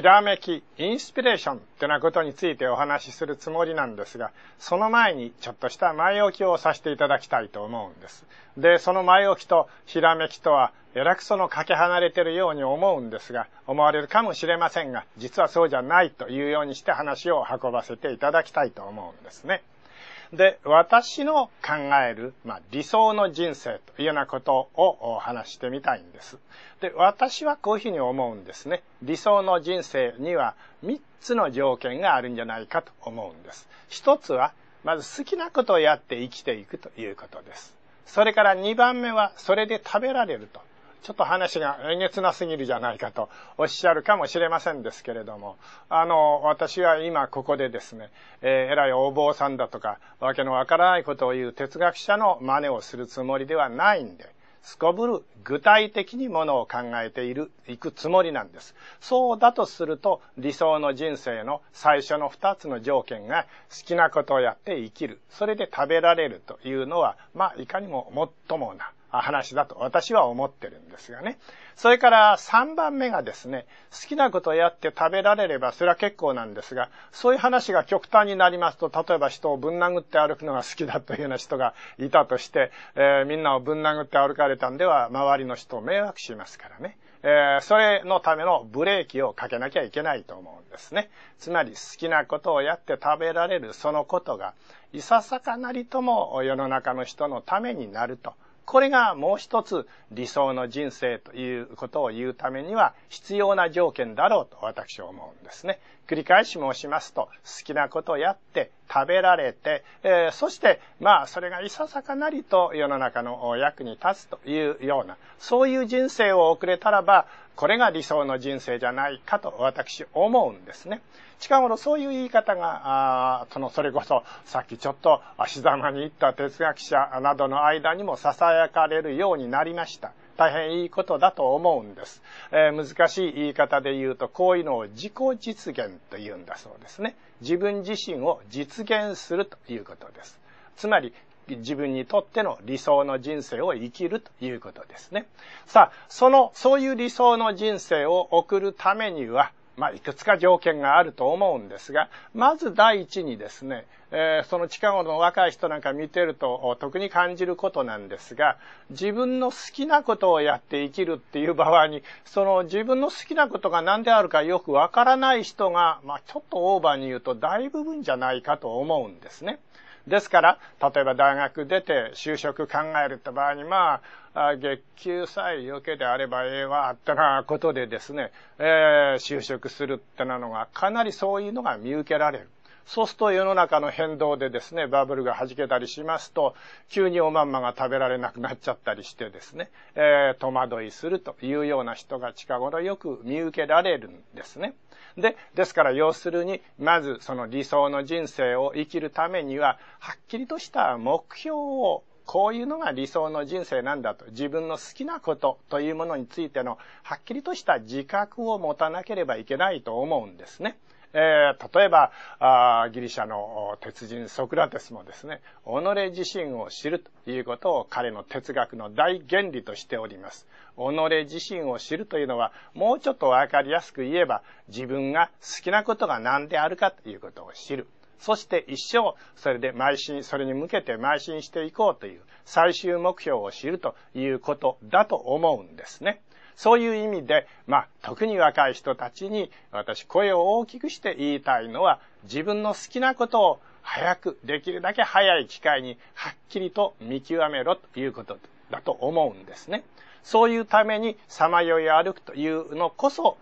ひらめき、インスピレーションってなことについてお話しするつもりなんですが、その前にちょっとした前置きをさせていただきたいと思うんです。で、その前置きとひらめきとは、えらくそのかけ離れてるように思うんですが、思われるかもしれませんが、実はそうじゃないというようにして話を運ばせていただきたいと思うんですね。で、私の考える、まあ、理想の人生というようなことを話してみたいんです。で、私はこういうふうに思うんですね。理想の人生には3つの条件があるんじゃないかと思うんです。1つは、まず好きなことをやって生きていくということです。それから2番目は、それで食べられるとちょっと話がえげつなすぎるじゃないかとおっしゃるかもしれませんですけれども、あの、私は今ここでですね、えー、偉いお坊さんだとか、わけのわからないことを言う哲学者の真似をするつもりではないんで、すこぶる具体的にものを考えている、いくつもりなんです。そうだとすると理想の人生の最初の二つの条件が好きなことをやって生きる。それで食べられるというのは、まあいかにも最もな話だと私は思ってるんですがね。それから3番目がですね、好きなことをやって食べられればそれは結構なんですが、そういう話が極端になりますと、例えば人をぶん殴って歩くのが好きだというような人がいたとして、えー、みんなをぶん殴って歩かれたんでは周りの人を迷惑しますからね。えー、それのためのブレーキをかけなきゃいけないと思うんですね。つまり好きなことをやって食べられるそのことが、いささかなりとも世の中の人のためになるとこれがもう一つ理想の人生ということを言うためには必要な条件だろうと私は思うんですね。繰り返し申しますと、好きなことをやって、食べられて、えー、そして、まあ、それがいささかなりと世の中の役に立つというような、そういう人生を送れたらば、これが理想の人生じゃないかと私思うんですね。近頃そういう言い方が、あその、それこそ、さっきちょっと足ざまに行った哲学者などの間にも囁かれるようになりました。大変いいことだと思うんです。えー、難しい言い方で言うと、こういうのを自己実現と言うんだそうですね。自分自身を実現するということです。つまり、自分にとっての理想の人生を生きるということですね。さあ、その、そういう理想の人生を送るためには、まあ、いくつか条件があると思うんですが、まず第一にですね、えー、その近頃の若い人なんか見てると特に感じることなんですが、自分の好きなことをやって生きるっていう場合に、その自分の好きなことが何であるかよくわからない人が、まあ、ちょっとオーバーに言うと大部分じゃないかと思うんですね。ですから、例えば大学出て就職考えるって場合に、まあ、月給さえ余けであればええわ、ってなことでですね、えー、就職するってなのが、かなりそういうのが見受けられる。そうすると世の中の変動でですね、バブルが弾けたりしますと、急におまんまが食べられなくなっちゃったりしてですね、えー、戸惑いするというような人が近頃よく見受けられるんですね。で、ですから要するに、まずその理想の人生を生きるためには、はっきりとした目標をこういうのが理想の人生なんだと、自分の好きなことというものについてのはっきりとした自覚を持たなければいけないと思うんですね。えー、例えばあ、ギリシャの鉄人ソクラテスもですね、己自身を知るということを彼の哲学の大原理としております。己自身を知るというのは、もうちょっとわかりやすく言えば、自分が好きなことが何であるかということを知る。そして一生、それで邁進、それに向けて邁進していこうという、最終目標を知るということだと思うんですね。そういう意味で、まあ、特に若い人たちに、私、声を大きくして言いたいのは、自分の好きなことを早く、できるだけ早い機会に、はっきりと見極めろということだと思うんですね。そういうために、さまよい歩くというのこそ、青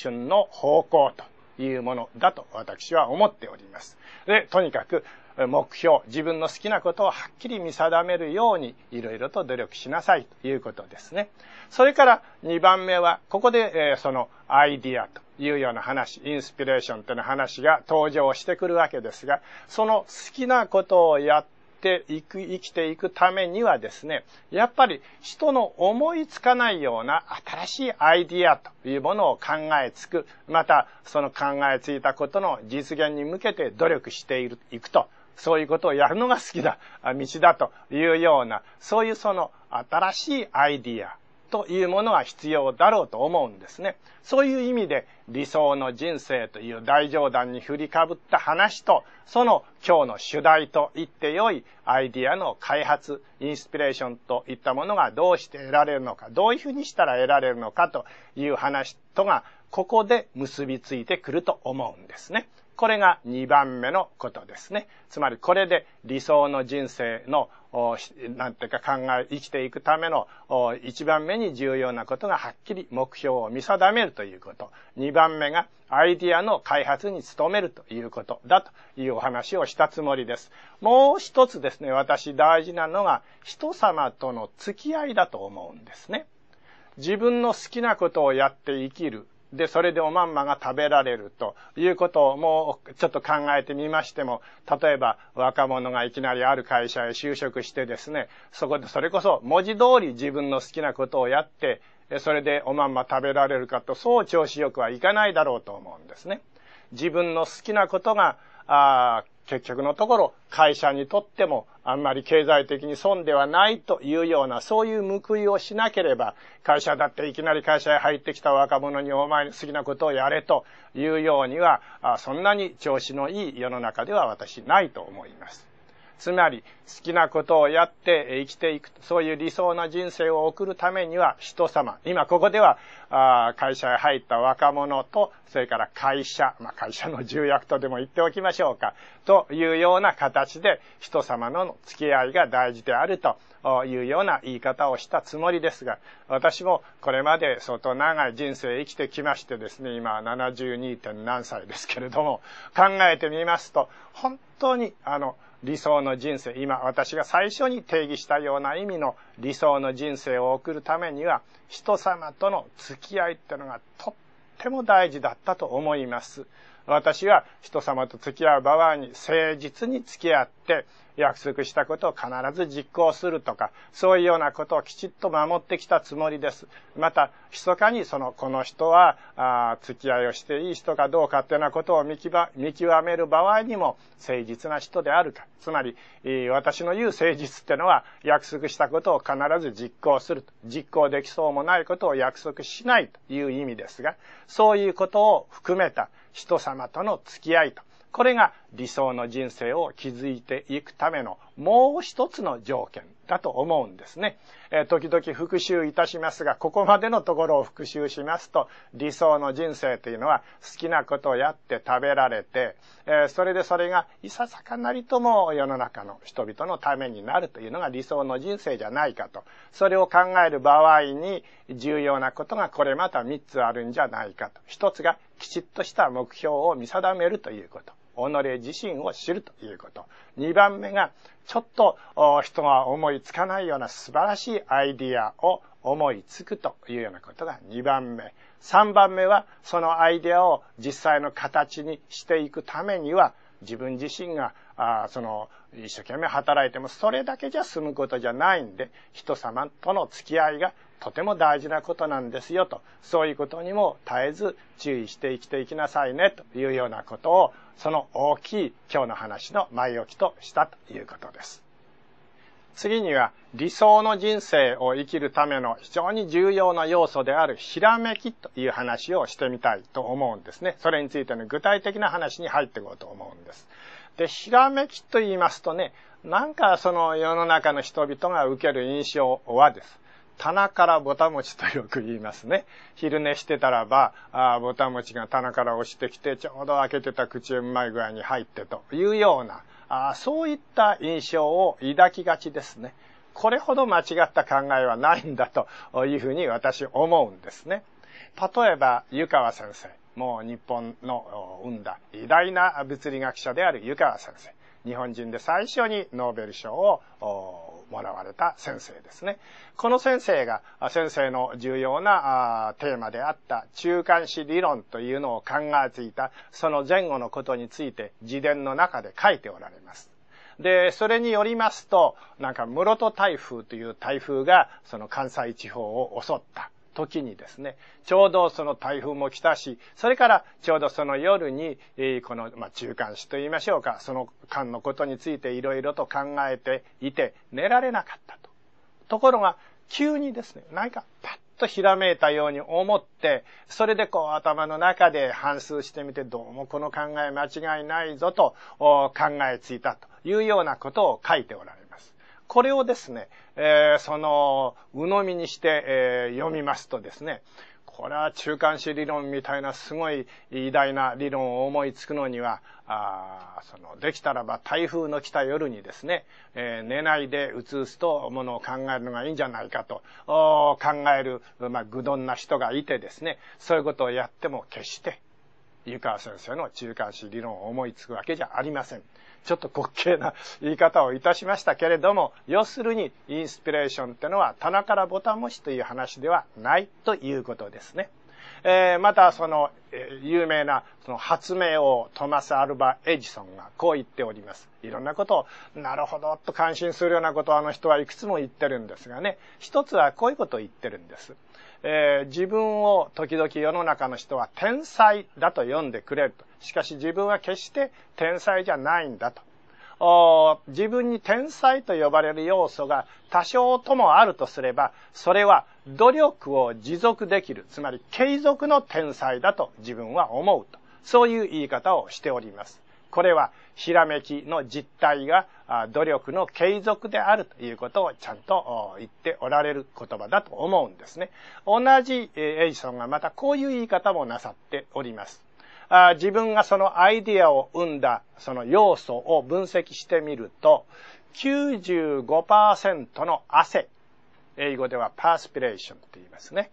春の方向というものだと私は思っております。で、とにかく、目標、自分の好きなことをはっきり見定めるように、いろいろと努力しなさいということですね。それから2番目は、ここで、えー、そのアイディアというような話、インスピレーションという話が登場してくるわけですが、その好きなことをやって、ていく、生きていくためにはですね、やっぱり人の思いつかないような新しいアイディアというものを考えつく、またその考えついたことの実現に向けて努力していくとそういうことをやるのが好きだ、道だというような、そういうその新しいアイディアというものが必要だろうと思うんですね。そういう意味で理想の人生という大冗談に振りかぶった話と、その今日の主題と言ってよいアイディアの開発、インスピレーションといったものがどうして得られるのか、どういうふうにしたら得られるのかという話とが、ここで結びついてくると思うんですね。これが2番目のことですね。つまりこれで理想の人生の、なんていうか考え、生きていくための1番目に重要なことがはっきり目標を見定めるということ。2番目がアイディアの開発に努めるということだというお話をしたつもりです。もう一つですね、私大事なのが人様との付き合いだと思うんですね。自分の好きなことをやって生きる。で、それでおまんまが食べられるということをもうちょっと考えてみましても、例えば若者がいきなりある会社へ就職してですね、そこでそれこそ文字通り自分の好きなことをやって、それでおまんま食べられるかと、そう調子よくはいかないだろうと思うんですね。自分の好きなことがあ結局のところ、会社にとってもあんまり経済的に損ではないというような、そういう報いをしなければ、会社だっていきなり会社へ入ってきた若者にお前に好きなことをやれというようには、そんなに調子のいい世の中では私ないと思います。つまり、好きなことをやって生きていく、そういう理想な人生を送るためには、人様。今、ここでは、あ会社へ入った若者と、それから会社、まあ、会社の重役とでも言っておきましょうか、というような形で、人様の付き合いが大事であるというような言い方をしたつもりですが、私もこれまで相当長い人生生きてきましてですね、今 72. 何歳ですけれども、考えてみますと、本当に、あの、理想の人生、今私が最初に定義したような意味の理想の人生を送るためには、人様との付き合いってのがとっても大事だったと思います。私は人様と付き合う場合に誠実に付き合って、約束したことを必ず実行するとか、そういうようなことをきちっと守ってきたつもりです。また、密かにその、この人は、あ付き合いをしていい人かどうかっていうようなことを見極める場合にも、誠実な人であるか。つまり、私の言う誠実ってのは、約束したことを必ず実行する。実行できそうもないことを約束しないという意味ですが、そういうことを含めた人様との付き合いと。これが理想の人生を築いていくためのもう一つの条件だと思うんですね。えー、時々復習いたしますが、ここまでのところを復習しますと、理想の人生というのは好きなことをやって食べられて、えー、それでそれがいささかなりとも世の中の人々のためになるというのが理想の人生じゃないかと。それを考える場合に重要なことがこれまた3つあるんじゃないかと。1つがきちっとした目標を見定めるということ。己自身を知るということ。2番目が、ちょっと人が思いつかないような素晴らしいアイディアを思いつくというようなことが2番目。3番目は、そのアイデアを実際の形にしていくためには、自分自身が、あその、一生懸命働いても、それだけじゃ済むことじゃないんで、人様との付き合いがとても大事なことなんですよと、そういうことにも絶えず注意して生きていきなさいねというようなことを、その大きい今日の話の前置きとしたということです。次には理想の人生を生きるための非常に重要な要素であるひらめきという話をしてみたいと思うんですね。それについての具体的な話に入っていこうと思うんです。で、ひらめきと言いますとね、なんかその世の中の人々が受ける印象はです。棚からぼたもちとよく言いますね。昼寝してたらば、あぼたもちが棚から落ちてきて、ちょうど開けてた口うまい具合に入ってというような、あそういった印象を抱きがちですね。これほど間違った考えはないんだというふうに私思うんですね。例えば、湯川先生。もう日本の生んだ偉大な物理学者である湯川先生。日本人で最初にノーベル賞をもらわれた先生ですね。この先生が先生の重要なテーマであった中間子理論というのを考えついたその前後のことについて自伝の中で書いておられます。で、それによりますと、なんか室戸台風という台風がその関西地方を襲った。時にですね、ちょうどその台風も来たし、それからちょうどその夜に、この、まあ、中間史と言いましょうか、その間のことについていろいろと考えていて、寝られなかったと。ところが、急にですね、何かパッとひらめいたように思って、それでこう頭の中で反数してみて、どうもこの考え間違いないぞと考えついたというようなことを書いておられこれをですね、えー、その、鵜呑みにして、えー、読みますとですね、これは中間子理論みたいなすごい偉大な理論を思いつくのには、あそのできたらば台風の来た夜にですね、えー、寝ないでうつうつとものを考えるのがいいんじゃないかと考える、まあ、愚鈍な人がいてですね、そういうことをやっても決して、湯川先生の中間子理論を思いつくわけじゃありません。ちょっと滑稽な言い方をいたしましたけれども、要するにインスピレーションってのは棚からボタン押しという話ではないということですね。えー、またその、えー、有名なその発明王トマス・アルバ・エジソンがこう言っております。いろんなことを、なるほどと感心するようなことをあの人はいくつも言ってるんですがね、一つはこういうことを言ってるんです。えー、自分を時々世の中の人は天才だと読んでくれると。しかし自分は決して天才じゃないんだと。自分に天才と呼ばれる要素が多少ともあるとすれば、それは努力を持続できる、つまり継続の天才だと自分は思うと。そういう言い方をしております。これは、ひらめきの実態が努力の継続であるということをちゃんと言っておられる言葉だと思うんですね。同じエイソンがまたこういう言い方もなさっております。あ自分がそのアイディアを生んだその要素を分析してみると、95%の汗、英語ではパースピレーションって言いますね。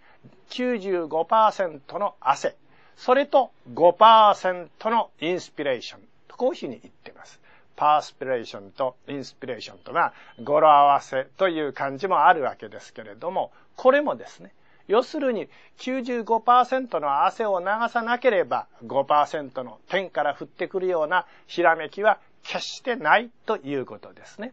95%の汗、それと5%のインスピレーション。こういうふうに言っています。パースピレーションとインスピレーションとは語呂合わせという感じもあるわけですけれども、これもですね、要するに95%の汗を流さなければ5%の天から降ってくるようなひらめきは決してないということですね。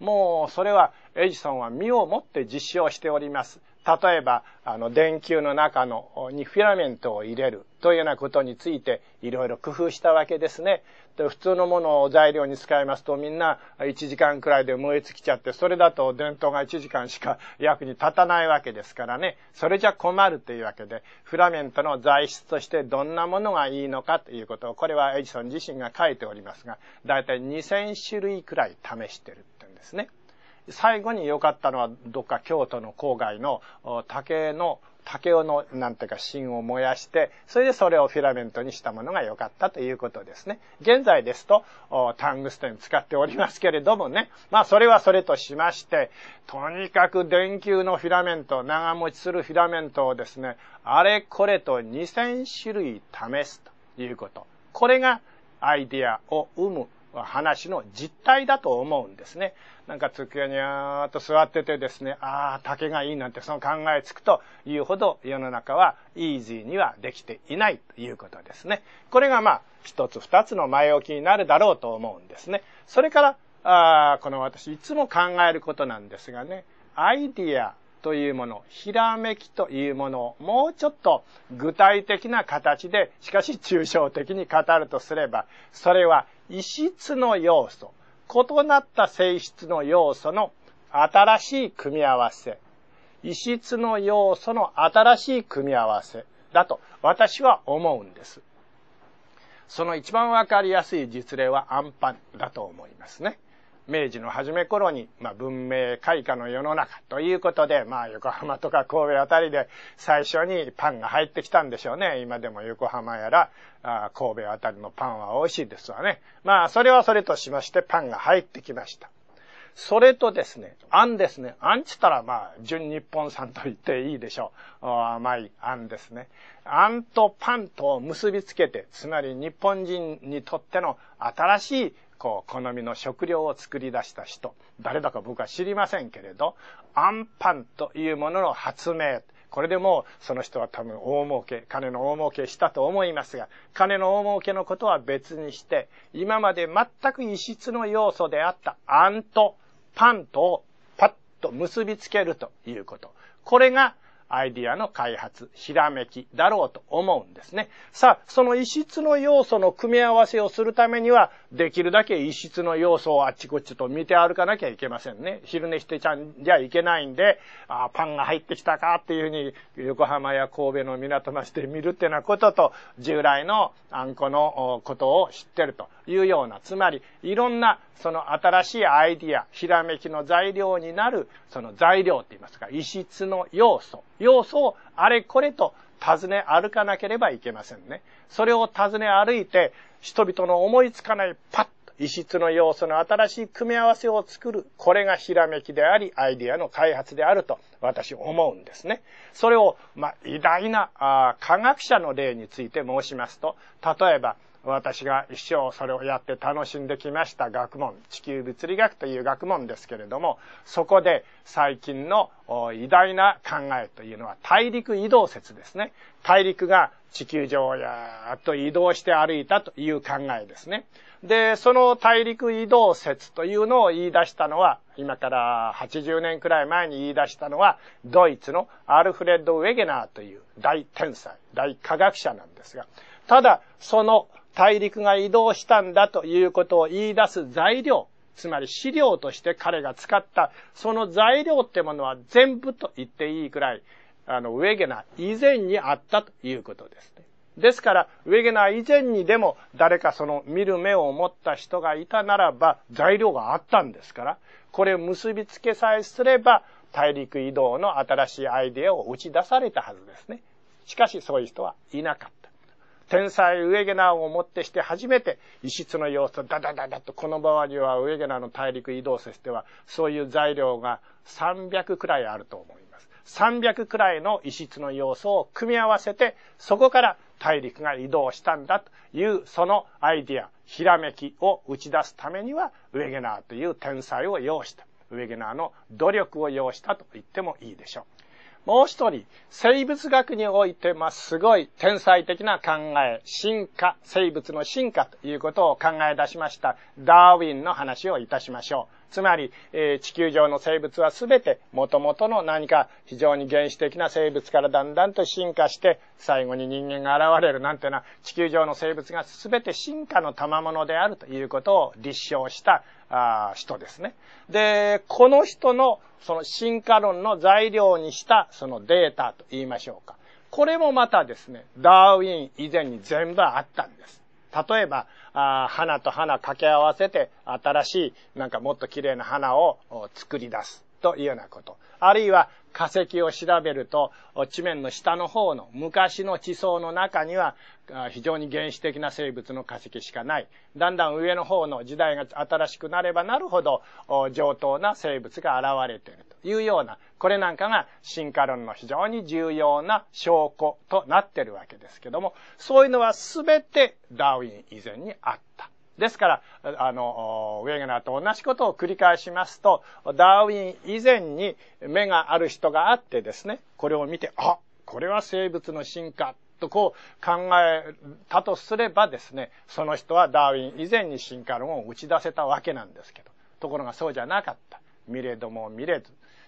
もうそれはエジソンは身をもって実証しております。例えば、あの、電球の中のにフィラメントを入れるというようなことについていろいろ工夫したわけですね。普通のものを材料に使いますとみんな1時間くらいで燃え尽きちゃって、それだと伝統が1時間しか役に立たないわけですからね。それじゃ困るというわけで、フラメントの材質としてどんなものがいいのかということを、これはエジソン自身が書いておりますが、だいたい2000種類くらい試してるって言うんですね。最後に良かったのはどっか京都の郊外の竹の竹をの、なんていうか芯を燃やして、それでそれをフィラメントにしたものが良かったということですね。現在ですと、タングステン使っておりますけれどもね、まあそれはそれとしまして、とにかく電球のフィラメント、長持ちするフィラメントをですね、あれこれと2000種類試すということ。これがアイディアを生む話の実態だと思うんですね。なんか机にゃーっと座っててですね、ああ、竹がいいなんてその考えつくというほど世の中はイージーにはできていないということですね。これがまあ、一つ二つの前置きになるだろうと思うんですね。それから、あこの私いつも考えることなんですがね、アイディアというもの、ひらめきというものをもうちょっと具体的な形で、しかし抽象的に語るとすれば、それは異質の要素、異なった性質の要素の新しい組み合わせ、異質の要素の新しい組み合わせだと私は思うんです。その一番わかりやすい実例はアンパンだと思いますね。明治の初め頃に、まあ、文明開化の世の中ということで、まあ、横浜とか神戸あたりで最初にパンが入ってきたんでしょうね。今でも横浜やら、あ神戸あたりのパンは美味しいですわね。まあ、それはそれとしまして、パンが入ってきました。それとですね、あんですね。あんちったら、まあ、純日本産と言っていいでしょう。甘いあんですね。あんとパンと結びつけて、つまり日本人にとっての新しいこう、好みの食料を作り出した人、誰だか僕は知りませんけれど、アンパンというものの発明、これでもうその人は多分大儲け、金の大儲けしたと思いますが、金の大儲けのことは別にして、今まで全く異質の要素であったアンとパンとをパッと結びつけるということ。これがアイディアの開発、ひらめきだろうと思うんですね。さあ、その異質の要素の組み合わせをするためには、できるだけ異質の要素をあっちこっちと見て歩かなきゃいけませんね。昼寝してちゃんじゃいけないんで、あパンが入ってきたかっていうふうに、横浜や神戸の港町で見るってなことと、従来のあんこのことを知ってるというような、つまり、いろんなその新しいアイディア、ひらめきの材料になる、その材料って言いますか、異質の要素要素をあれこれと尋ね歩かなければいけませんね。それを尋ね歩いて、人々の思いつかないパッと異質の要素の新しい組み合わせを作る。これがひらめきであり、アイディアの開発であると私思うんですね。それを、まあ、偉大なあ科学者の例について申しますと、例えば、私が一生それをやって楽しんできました学問、地球物理学という学問ですけれども、そこで最近の偉大な考えというのは大陸移動説ですね。大陸が地球上やーっと移動して歩いたという考えですね。で、その大陸移動説というのを言い出したのは、今から80年くらい前に言い出したのは、ドイツのアルフレッド・ウェゲナーという大天才、大科学者なんですが、ただ、その大陸が移動したんだということを言い出す材料、つまり資料として彼が使った、その材料ってものは全部と言っていいくらい、あの、ウェゲナ以前にあったということですね。ですから、ウェゲナ以前にでも誰かその見る目を持った人がいたならば材料があったんですから、これを結びつけさえすれば大陸移動の新しいアイデアを打ち出されたはずですね。しかしそういう人はいなかっ天才ウエゲナーをもってして初めて、異質の要素、ダダダダと、この場合にはウエゲナーの大陸移動説では、そういう材料が300くらいあると思います。300くらいの異質の要素を組み合わせて、そこから大陸が移動したんだという、そのアイディア、ひらめきを打ち出すためには、ウエゲナーという天才を要した。ウェゲナーの努力を要したと言ってもいいでしょう。もう一人、生物学において、まあ、すごい天才的な考え、進化、生物の進化ということを考え出しました、ダーウィンの話をいたしましょう。つまり、えー、地球上の生物はすべて元々の何か非常に原始的な生物からだんだんと進化して、最後に人間が現れるなんていうのは、地球上の生物がすべて進化の賜物であるということを立証したあ人ですね。で、この人のその進化論の材料にしたそのデータと言いましょうか。これもまたですね、ダーウィン以前に全部あったんです。例えば、あ花と花掛け合わせて新しいなんかもっと綺麗な花を作り出す。というようなこと。あるいは化石を調べると、地面の下の方の昔の地層の中には、非常に原始的な生物の化石しかない。だんだん上の方の時代が新しくなればなるほど、上等な生物が現れているというような、これなんかが進化論の非常に重要な証拠となっているわけですけども、そういうのは全てダーウィン以前にあった。ですから、あの、ウェゲナーと同じことを繰り返しますと、ダーウィン以前に目がある人があってですね、これを見て、あ、これは生物の進化とこう考えたとすればですね、その人はダーウィン以前に進化論を打ち出せたわけなんですけど、ところがそうじゃなかった。見れども見れず、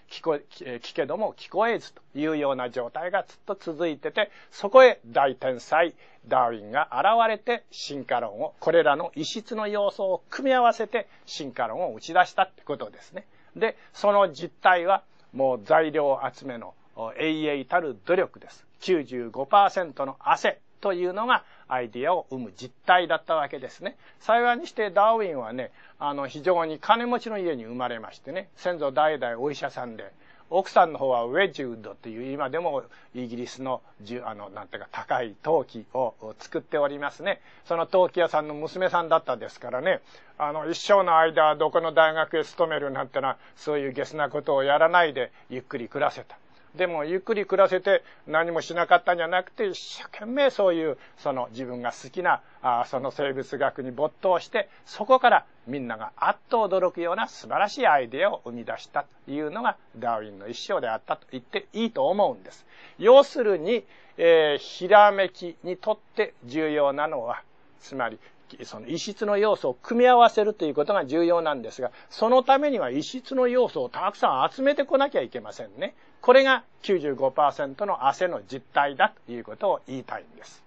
聞こえ、聞けども聞こえずというような状態がずっと続いてて、そこへ大天才、ダーウィンが現れて進化論を、これらの異質の要素を組み合わせて進化論を打ち出したってことですね。で、その実態はもう材料集めの永遠たる努力です。95%の汗というのがアイディアを生む実態だったわけですね。幸いにしてダーウィンはね、あの、非常に金持ちの家に生まれましてね、先祖代々お医者さんで、奥さんの方はウェジウッドという今でもイギリスのあのなんていうか高い陶器を作っておりますねその陶器屋さんの娘さんだったですからねあの一生の間どこの大学へ勤めるなんてのはそういうゲスなことをやらないでゆっくり暮らせたでもゆっくり暮らせて何もしなかったんじゃなくて、一生懸命そういう、その自分が好きな、その生物学に没頭して、そこからみんながあっと驚くような素晴らしいアイデアを生み出したというのがダーウィンの一生であったと言っていいと思うんです。要するに、えー、ひらめきにとって重要なのは、つまりその異質の要素を組み合わせるということが重要なんですが、そのためには異質の要素をたくさん集めてこなきゃいけませんね。これが95%の汗の実態だということを言いたいんです。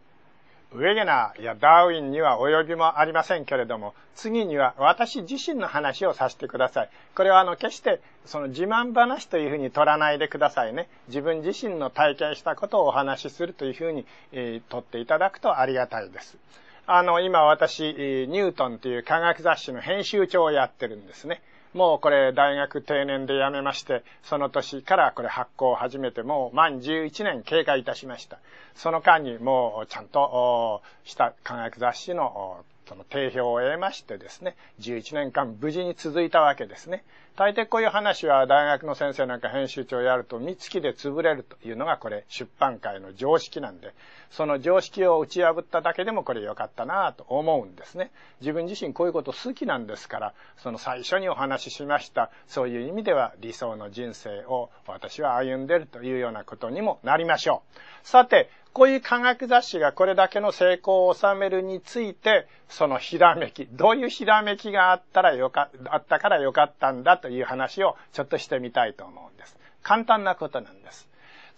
ウェゲナーやダーウィンには及びもありませんけれども、次には私自身の話をさせてください。これはあの、決してその自慢話というふうに取らないでくださいね。自分自身の体験したことをお話しするというふうに、えー、取っていただくとありがたいです。あの、今私、ニュートンという科学雑誌の編集長をやってるんですね。もうこれ大学定年で辞めまして、その年からこれ発行を始めてもう満11年経過いたしました。その間にもうちゃんとした科学雑誌のその定評を得ましてですね、11年間無事に続いたわけですね。大抵こういう話は大学の先生なんか編集長やると、三月で潰れるというのがこれ出版界の常識なんで、その常識を打ち破っただけでもこれ良かったなぁと思うんですね。自分自身こういうこと好きなんですから、その最初にお話ししました、そういう意味では理想の人生を私は歩んでるというようなことにもなりましょう。さて、こういう科学雑誌がこれだけの成功を収めるについて、そのひらめき、どういうひらめきがあったらよか、あったからよかったんだという話をちょっとしてみたいと思うんです。簡単なことなんです。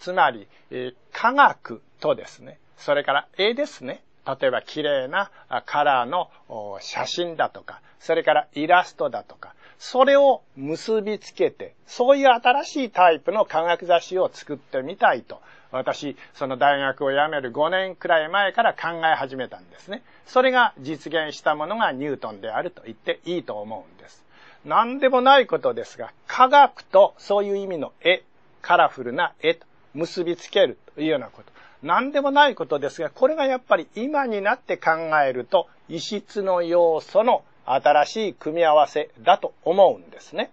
つまり、えー、科学とですね、それから絵ですね。例えば綺麗なカラーの写真だとか、それからイラストだとか、それを結びつけて、そういう新しいタイプの科学雑誌を作ってみたいと私、その大学を辞める5年くらい前から考え始めたんですね。それが実現したものがニュートンであると言っていいと思うんです。何でもないことですが、科学とそういう意味の絵、カラフルな絵と結びつけるというようなこと。何でもないことですが、これがやっぱり今になって考えると、異質の要素の新しい組み合わせだと思うんですね。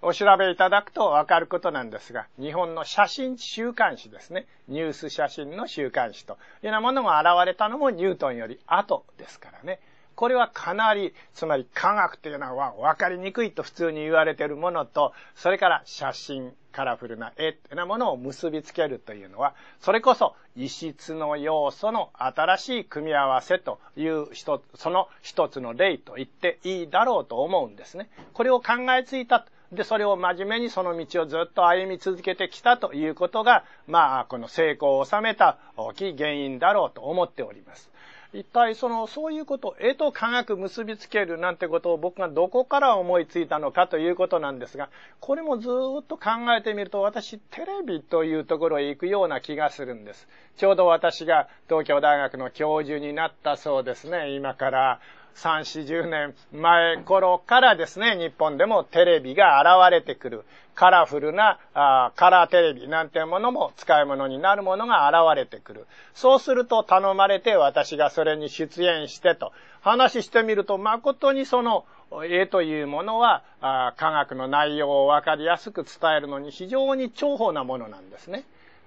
お調べいただくとわかることなんですが、日本の写真週刊誌ですね。ニュース写真の週刊誌というようなものが現れたのもニュートンより後ですからね。これはかなり、つまり科学というのは分かりにくいと普通に言われているものと、それから写真、カラフルな絵というようなものを結びつけるというのは、それこそ異質の要素の新しい組み合わせという一つ、その一つの例と言っていいだろうと思うんですね。これを考えついたで、それを真面目にその道をずっと歩み続けてきたということが、まあ、この成功を収めた大きい原因だろうと思っております。一体その、そういうことを絵と科学結びつけるなんてことを僕がどこから思いついたのかということなんですが、これもずっと考えてみると私テレビというところへ行くような気がするんです。ちょうど私が東京大学の教授になったそうですね、今から3、40年前頃からですね、日本でもテレビが現れてくる。カラフルなあカラーテレビなんていうものも使い物になるものが現れてくる。そうすると頼まれて私がそれに出演してと話してみると誠にその絵というものはあ科学の内容をわかりやすく伝えるのに非常に重宝なものなんですね。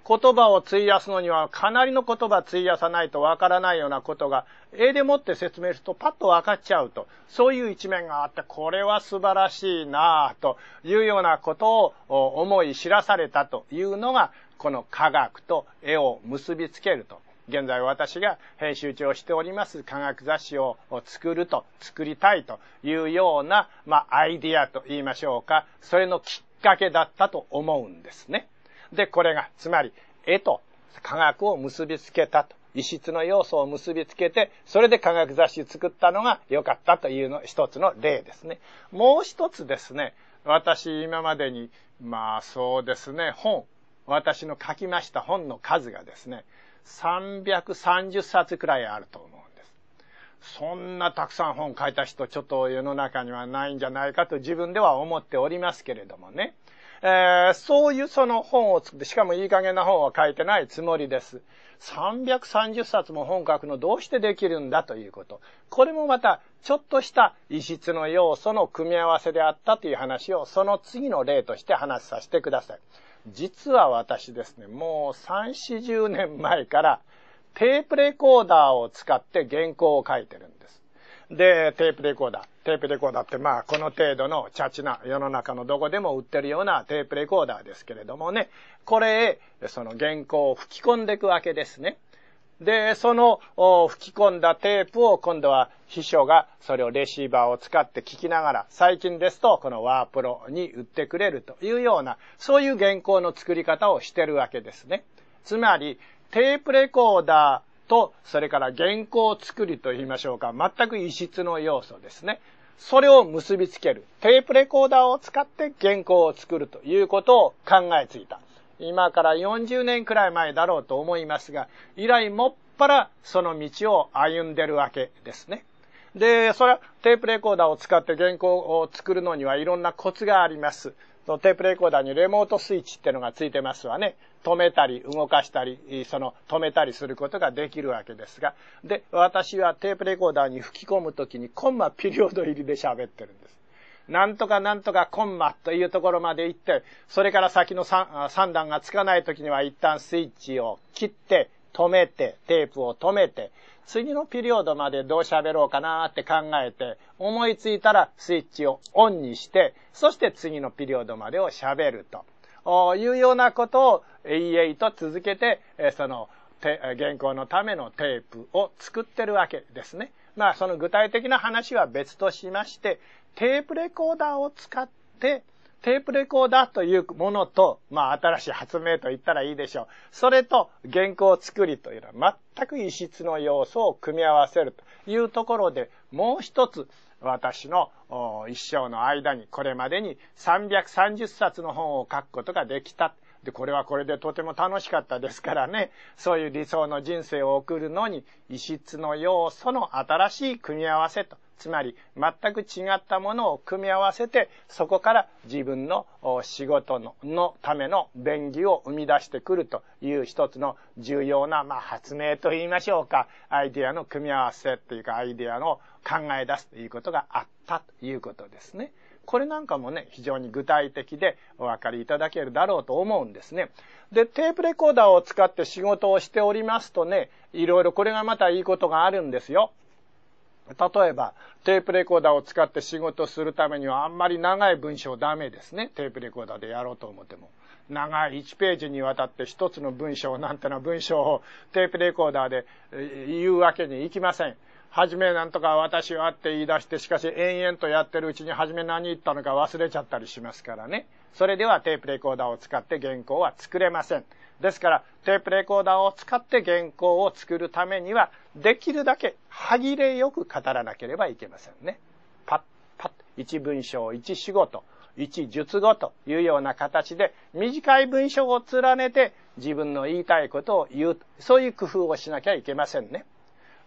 言葉を費やすのにはかなりの言葉費やさないとわからないようなことが、絵でもって説明するとパッと分かっちゃうと、そういう一面があって、これは素晴らしいなぁというようなことを思い知らされたというのが、この科学と絵を結びつけると。現在私が編集長をしております科学雑誌を作ると、作りたいというような、まあ、アイディアと言いましょうか、それのきっかけだったと思うんですね。で、これが、つまり、絵と科学を結びつけたと。異質の要素を結びつけて、それで科学雑誌作ったのが良かったというの、一つの例ですね。もう一つですね、私今までに、まあそうですね、本、私の書きました本の数がですね、330冊くらいあると思うんです。そんなたくさん本書いた人、ちょっと世の中にはないんじゃないかと自分では思っておりますけれどもね。えー、そういうその本を作って、しかもいい加減な本は書いてないつもりです。330冊も本書くのどうしてできるんだということ。これもまた、ちょっとした異質の要素の組み合わせであったという話を、その次の例として話させてください。実は私ですね、もう3、40年前から、テープレコーダーを使って原稿を書いてるんです。で、テープレコーダー。テープレコーダーってまあ、この程度のチャチな世の中のどこでも売ってるようなテープレコーダーですけれどもね、これへ、その原稿を吹き込んでいくわけですね。で、その吹き込んだテープを今度は秘書がそれをレシーバーを使って聞きながら、最近ですとこのワープロに売ってくれるというような、そういう原稿の作り方をしてるわけですね。つまり、テープレコーダー、と、それから原稿作りと言いましょうか、全く異質の要素ですね。それを結びつける。テープレコーダーを使って原稿を作るということを考えついた。今から40年くらい前だろうと思いますが、以来もっぱらその道を歩んでるわけですね。で、それはテープレコーダーを使って原稿を作るのにはいろんなコツがあります。そのテープレコーダーにレモートスイッチってのがついてますわね。止めたり、動かしたり、その止めたりすることができるわけですが。で、私はテープレコーダーに吹き込むときにコンマピリオド入りで喋ってるんです。なんとかなんとかコンマというところまで行って、それから先の3段がつかないときには一旦スイッチを切って、止めて、テープを止めて、次のピリオドまでどう喋ろうかなって考えて、思いついたらスイッチをオンにして、そして次のピリオドまでを喋るというようなことを AA と続けて、その原稿のためのテープを作ってるわけですね。まあその具体的な話は別としまして、テープレコーダーを使ってテープレコーダーというものと、まあ、新しい発明と言ったらいいでしょう。それと、原稿作りというのは全く異質の要素を組み合わせるというところで、もう一つ、私の一生の間に、これまでに330冊の本を書くことができた。で、これはこれでとても楽しかったですからね、そういう理想の人生を送るのに、異質の要素の新しい組み合わせとつまり全く違ったものを組み合わせて、そこから自分の仕事ののための便宜を生み出してくるという一つの重要な、まあ、発明と言いましょうか。アイデアの組み合わせというか、アイデアの考え出すということがあったということですね。これなんかもね、非常に具体的でお分かりいただけるだろうと思うんですね。で、テープレコーダーを使って仕事をしておりますとね、いろいろこれがまたいいことがあるんですよ。例えば、テープレコーダーを使って仕事するためにはあんまり長い文章ダメですね。テープレコーダーでやろうと思っても。長い1ページにわたって1つの文章なんてのは文章をテープレコーダーで言うわけにいきません。はじめなんとか私はって言い出して、しかし延々とやってるうちにはじめ何言ったのか忘れちゃったりしますからね。それではテープレコーダーを使って原稿は作れません。ですから、テープレコーダーを使って原稿を作るためには、できるだけ歯切れよく語らなければいけませんね。パッパッ、一文章、一主語と、一述語というような形で、短い文章を連ねて自分の言いたいことを言う、そういう工夫をしなきゃいけませんね。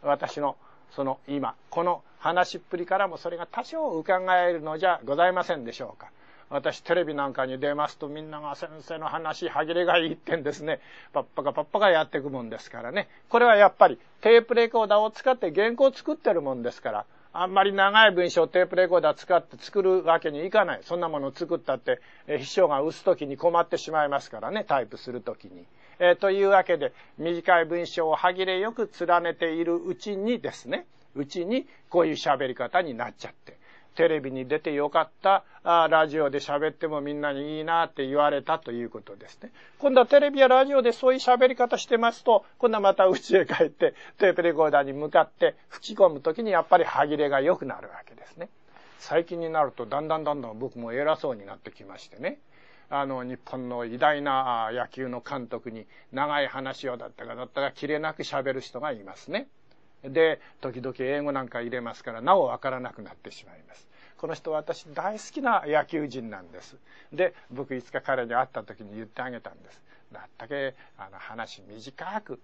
私のその今、この話っぷりからもそれが多少伺えるのじゃございませんでしょうか。私テレビなんかに出ますとみんなが先生の話、歯切れがいいってんですね、パッパカパッパカやっていくもんですからね。これはやっぱりテープレコーダーを使って原稿を作ってるもんですから、あんまり長い文章をテープレコーダー使って作るわけにいかない。そんなものを作ったって、え秘書が打つときに困ってしまいますからね、タイプするときに。えー、というわけで、短い文章を歯切れよく連ねているうちにですね、うちにこういう喋り方になっちゃって。テレビに出てよかった、あラジオで喋ってもみんなにいいなって言われたということですね。今度はテレビやラジオでそういう喋り方してますと、今度はまた家へ帰って、テープレコーダーに向かって吹き込むときにやっぱり歯切れが良くなるわけですね。最近になるとだんだんだんだん僕も偉そうになってきましてね。あの、日本の偉大な野球の監督に長い話をだったかだったか切れなく喋る人がいますね。で、時々英語なんか入れますから、なおわからなくなってしまいます。この人は私大好きな野球人なんです。で、僕いつか彼に会った時に言ってあげたんです。なったけ、あの、話短く、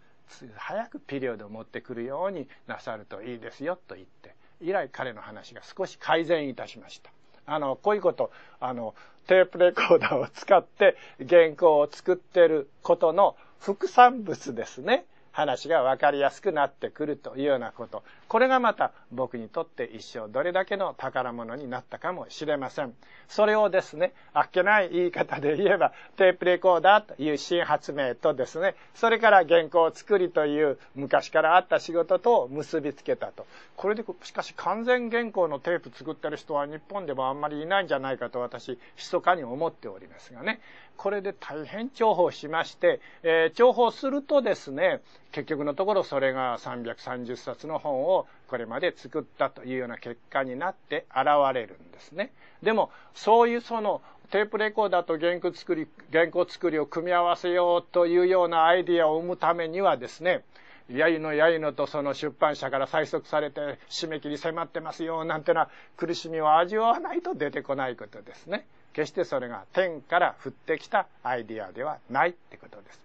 早くピリオドを持ってくるようになさるといいですよと言って、以来彼の話が少し改善いたしました。あの、こういうこと、あの、テープレコーダーを使って原稿を作ってることの副産物ですね。話が分かりやすくなってくるというようなこと。これがまた僕にとって一生どれだけの宝物になったかもしれません。それをですね、あっけない言い方で言えば、テープレコーダーという新発明とですね、それから原稿作りという昔からあった仕事と結びつけたと。これで、しかし完全原稿のテープ作ってる人は日本でもあんまりいないんじゃないかと私、密かに思っておりますがね。これで大変重宝しまして、えー、重宝するとですね、結局のところそれが330冊の本をこれまで作ったというような結果になって現れるんですね。でも、そういうそのテープレコーダーと原稿作り、原稿作りを組み合わせようというようなアイディアを生むためにはですね、やいのやいのとその出版社から催促されて締め切り迫ってますよなんてのは苦しみを味わわないと出てこないことですね。決してそれが天から降ってきたアイディアではないってことです。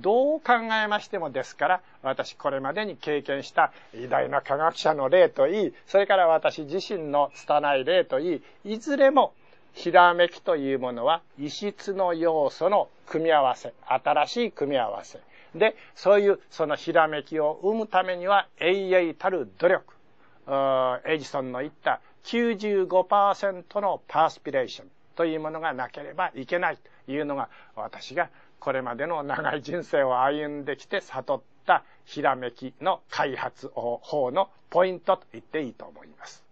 どう考えましてもですから、私これまでに経験した偉大な科学者の例といい、それから私自身の拙い例といい、いずれも、ひらめきというものは、異質の要素の組み合わせ、新しい組み合わせ。で、そういうそのひらめきを生むためには、永遠たる努力。エジソンの言った95%のパースピレーションというものがなければいけないというのが私がこれまでの長い人生を歩んできて悟ったひらめきの開発法のポイントと言っていいと思います。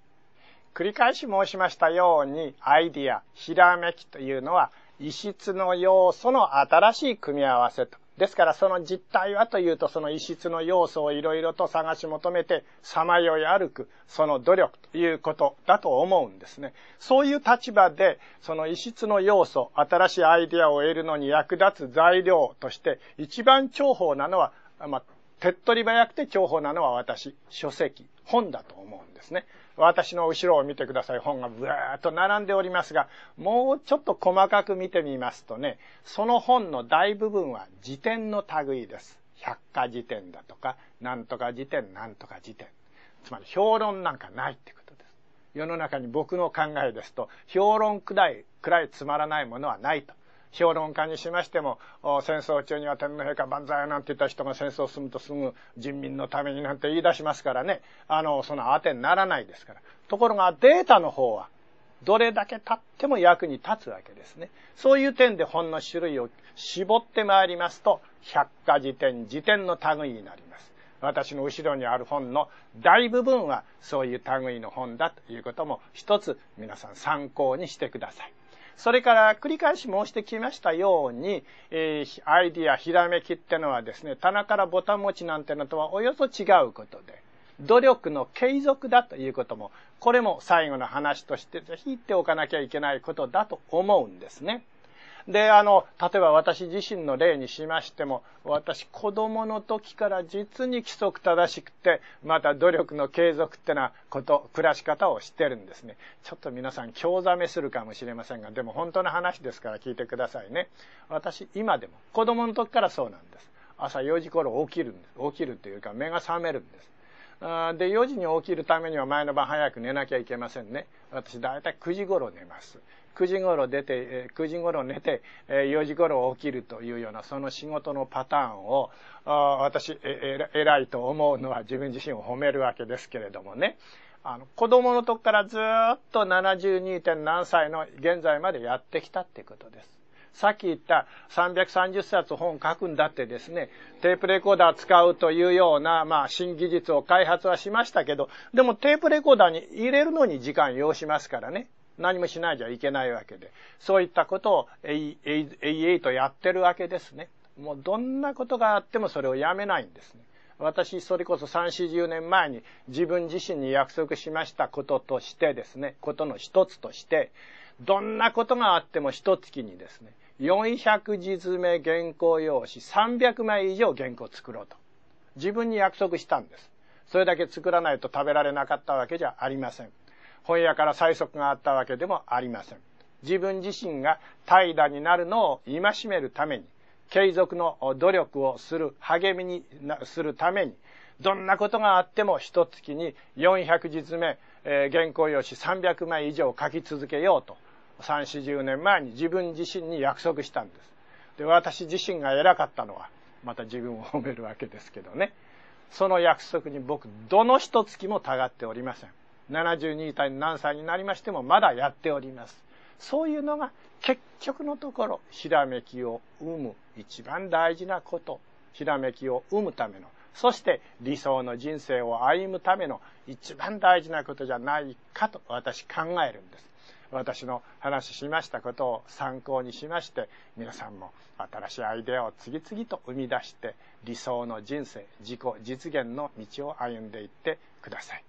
繰り返し申しましたように、アイディア、ひらめきというのは、異質の要素の新しい組み合わせとですからその実態はというとその異質の要素をいろいろと探し求めてさまよい歩くその努力ということだと思うんですね。そういう立場でその異質の要素、新しいアイデアを得るのに役立つ材料として一番重宝なのは、まあ、手っ取り早くて重宝なのは私、書籍、本だと思うんですね。私の後ろを見てください。本がブワーっと並んでおりますが、もうちょっと細かく見てみますとね、その本の大部分は辞典の類です。百科辞典だとか、なんとか辞典、なんとか辞典。つまり評論なんかないってことです。世の中に僕の考えですと、評論くらい、くらいつまらないものはないと。評論家にしましても、戦争中には天皇陛下万歳なんて言った人が戦争を進むとすぐ人民のためになんて言い出しますからね、あの、その当てにならないですから。ところがデータの方は、どれだけ経っても役に立つわけですね。そういう点で本の種類を絞ってまいりますと、百科事典、辞典の類になります。私の後ろにある本の大部分はそういう類の本だということも一つ皆さん参考にしてください。それから繰り返し申してきましたように、えー、アイディア、ひらめきってのはですね、棚からボタン持ちなんてのとはおよそ違うことで、努力の継続だということも、これも最後の話としてぜひ言っておかなきゃいけないことだと思うんですね。で、あの、例えば私自身の例にしましても、私子供の時から実に規則正しくて、また努力の継続ってなこと、暮らし方をしてるんですね。ちょっと皆さん興ざめするかもしれませんが、でも本当の話ですから聞いてくださいね。私今でも子供の時からそうなんです。朝4時頃起きるんです。起きるというか目が覚めるんです。で、4時に起きるためには前の晩早く寝なきゃいけませんね。私、大体9時頃寝ます。9時頃出て、9時頃寝て、4時頃起きるというような、その仕事のパターンを、私、偉いと思うのは自分自身を褒めるわけですけれどもね。あの、子供の時からずっと 72. 点何歳の現在までやってきたってことです。さっき言った330冊本書くんだってですね、テープレコーダー使うというような、まあ、新技術を開発はしましたけど、でもテープレコーダーに入れるのに時間要しますからね。何もしないじゃいけないわけで。そういったことを a 々とやってるわけですね。もうどんなことがあってもそれをやめないんですね。私、それこそ3、40年前に自分自身に約束しましたこととしてですね、ことの一つとして、どんなことがあっても一月にですね、400字詰め原稿用紙300枚以上原稿作ろうと。自分に約束したんです。それだけ作らないと食べられなかったわけじゃありません。本屋から催促があったわけでもありません。自分自身が怠惰になるのを戒めるために、継続の努力をする、励みにするために、どんなことがあっても一月に400字目、え原稿用紙300枚以上書き続けようと3、40年前に自分自身に約束したんです。で、私自身が偉かったのは、また自分を褒めるわけですけどね。その約束に僕、どの一月もたがっておりません。72歳何歳になりましても、まだやっております。そういうのが、結局のところ、ひらめきを生む、一番大事なこと。ひらめきを生むための、そして理想の人生を歩むための一番大事なことじゃないかと私考えるんです。私の話しましたことを参考にしまして、皆さんも新しいアイデアを次々と生み出して、理想の人生、自己実現の道を歩んでいってください。